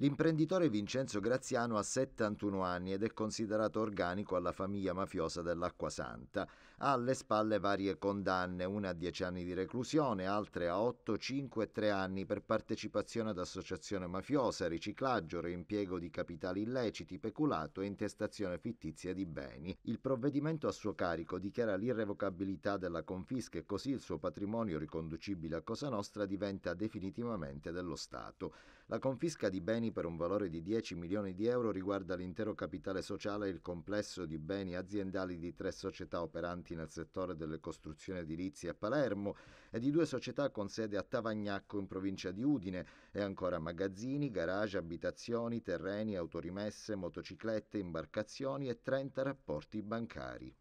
L'imprenditore Vincenzo Graziano ha 71 anni ed è considerato organico alla famiglia mafiosa dell'Acqua Santa. Ha alle spalle varie condanne, una a 10 anni di reclusione, altre a 8, 5 e 3 anni per partecipazione ad associazione mafiosa, riciclaggio, reimpiego di capitali illeciti, peculato e intestazione fittizia di beni. Il provvedimento a suo carico dichiara l'irrevocabilità della confisca e così il suo patrimonio riconducibile a Cosa Nostra diventa definitivamente dello Stato. La confisca di beni per un valore di 10 milioni di euro riguarda l'intero capitale sociale e il complesso di beni aziendali di tre società operanti nel settore delle costruzioni edilizie a Palermo e di due società con sede a Tavagnacco in provincia di Udine e ancora magazzini, garage, abitazioni, terreni, autorimesse, motociclette, imbarcazioni e 30 rapporti bancari.